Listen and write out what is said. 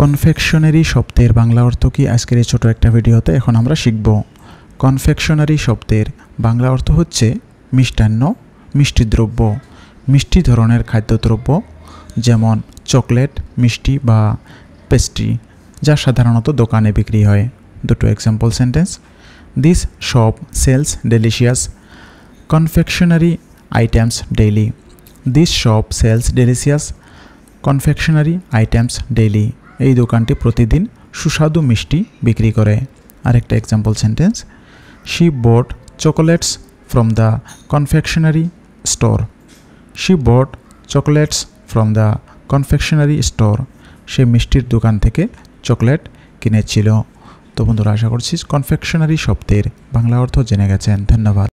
confectionery শব্দের বাংলা অর্থ কি আজকের এই ছোটো একটা ভিডিওতে এখন আমরা শিখব কনফেকশনারি শব্দের বাংলা অর্থ হচ্ছে মিষ্টান্ন মিষ্টি দ্রব্য মিষ্টি ধরনের খাদ্যদ্রব্য যেমন চকলেট মিষ্টি বা পেস্ট্রি যা সাধারণত দোকানে বিক্রি হয় দুটো example sentence this shop sells delicious confectionery items daily this shop sells delicious confectionery items daily এই দোকানটি প্রতিদিন সুস্বাদু মিষ্টি বিক্রি করে আরেকটা example sentence she bought chocolates from the confectionery store she bought chocolates from the confectionery store সে মিষ্টির দোকান থেকে চকলেট কিনেছিল তো বন্ধুরা আশা করছি কনফেকশনারি শব্দের বাংলা অর্থ জেনে গেছেন ধন্যবাদ